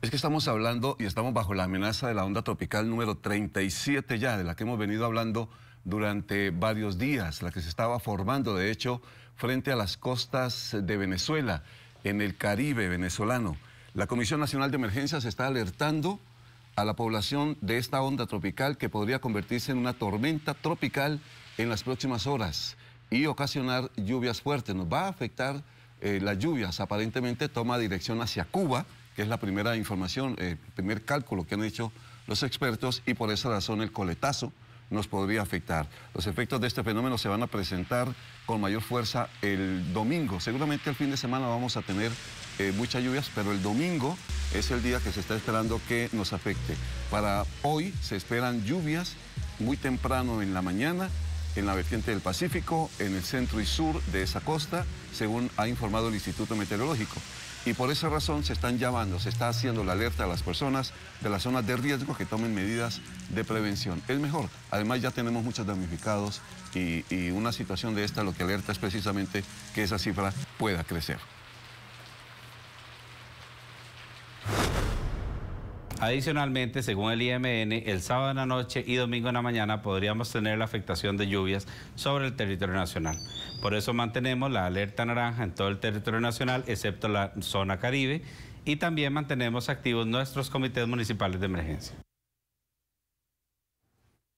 Es que estamos hablando y estamos bajo la amenaza de la onda tropical número 37 ya, de la que hemos venido hablando durante varios días, la que se estaba formando, de hecho, frente a las costas de Venezuela, en el Caribe venezolano. La Comisión Nacional de Emergencias está alertando a la población de esta onda tropical que podría convertirse en una tormenta tropical en las próximas horas y ocasionar lluvias fuertes. Nos va a afectar eh, las lluvias, aparentemente toma dirección hacia Cuba que es la primera información, el eh, primer cálculo que han hecho los expertos y por esa razón el coletazo nos podría afectar. Los efectos de este fenómeno se van a presentar con mayor fuerza el domingo. Seguramente el fin de semana vamos a tener eh, muchas lluvias, pero el domingo es el día que se está esperando que nos afecte. Para hoy se esperan lluvias muy temprano en la mañana en la vertiente del Pacífico, en el centro y sur de esa costa, según ha informado el Instituto Meteorológico. Y por esa razón se están llamando, se está haciendo la alerta a las personas de las zonas de riesgo que tomen medidas de prevención. Es mejor, además ya tenemos muchos damnificados y, y una situación de esta lo que alerta es precisamente que esa cifra pueda crecer. Adicionalmente, según el IMN, el sábado en la noche y domingo en la mañana podríamos tener la afectación de lluvias sobre el territorio nacional. Por eso mantenemos la alerta naranja en todo el territorio nacional, excepto la zona caribe, y también mantenemos activos nuestros comités municipales de emergencia.